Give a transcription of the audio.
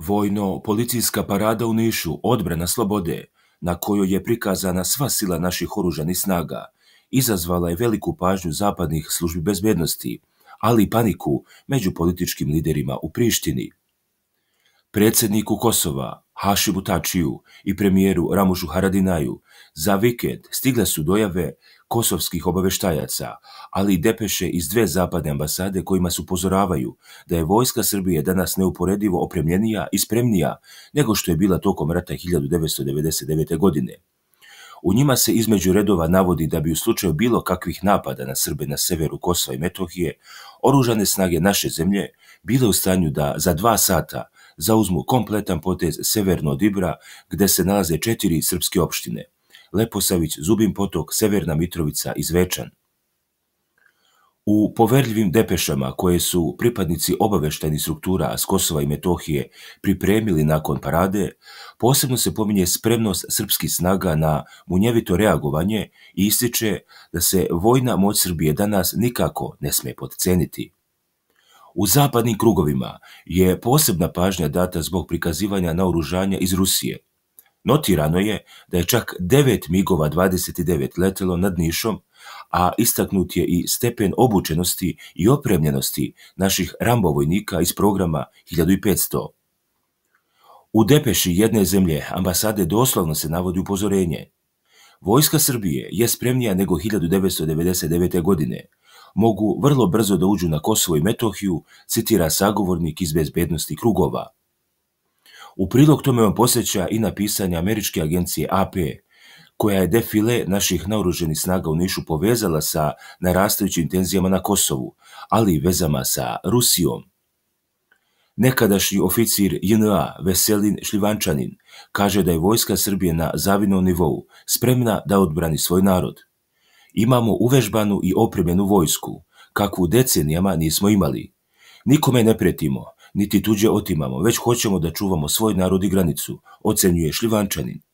Vojno-policijska parada u Nišu, odbrana slobode, na kojoj je prikazana sva sila naših oružanih snaga, izazvala je veliku pažnju zapadnih službi bezbednosti, ali i paniku među političkim liderima u Prištini – predsjedniku Kosova Hašibu Tačiju i premijeru Ramušu Haradinaju za vikend stigle su dojave kosovskih obaveštajaca, ali i depeše iz dve zapadne ambasade kojima su upozoravaju da je vojska Srbije danas neuporedivo opremljenija i spremnija nego što je bila tokom rata 1999. godine. U njima se između redova navodi da bi u slučaju bilo kakvih napada na Srbe na severu Kosova i Metohije, oružane snage naše zemlje bile u stanju da za dva sata zauzmu kompletan potez severno Dibra, Ibra, gde se nalaze četiri srpske opštine, Leposavić, Zubim potok, Severna Mitrovica i Zvečan. U poverljivim depešama koje su pripadnici obaveštajni struktura s Kosova i Metohije pripremili nakon parade, posebno se pominje spremnost srpskih snaga na munjevito reagovanje i ističe da se vojna moć Srbije danas nikako ne sme podceniti. U zapadnim krugovima je posebna pažnja data zbog prikazivanja naoružanja iz Rusije. Notirano je da je čak 9 MiGova 29 letelo nad Nišom, a istaknut je i stepen obučenosti i opremljenosti naših rambovojnika iz programa 1500. U depeši jedne zemlje ambasade doslovno se navodi upozorenje. Vojska Srbije je spremnija nego 1999. godine – mogu vrlo brzo da uđu na Kosovo i Metohiju, citira sagovornik iz bezbednosti krugova. U prilog tome vam posjeća i napisanje američke agencije AP, koja je defile naših naoruženih snaga u Nišu povezala sa narastajućim tenzijama na Kosovu, ali i vezama sa Rusijom. Nekadašnji oficir JNA Veselin Šlivančanin kaže da je vojska Srbije na zavidnom nivou spremna da odbrani svoj narod – imamo uvežbanu i opremenu vojsku, kakvu decenijama nismo imali. Nikome ne pretimo, niti tuđe otimamo, već hoćemo da čuvamo svoj narod i granicu, ocenjuje Šlivančanin.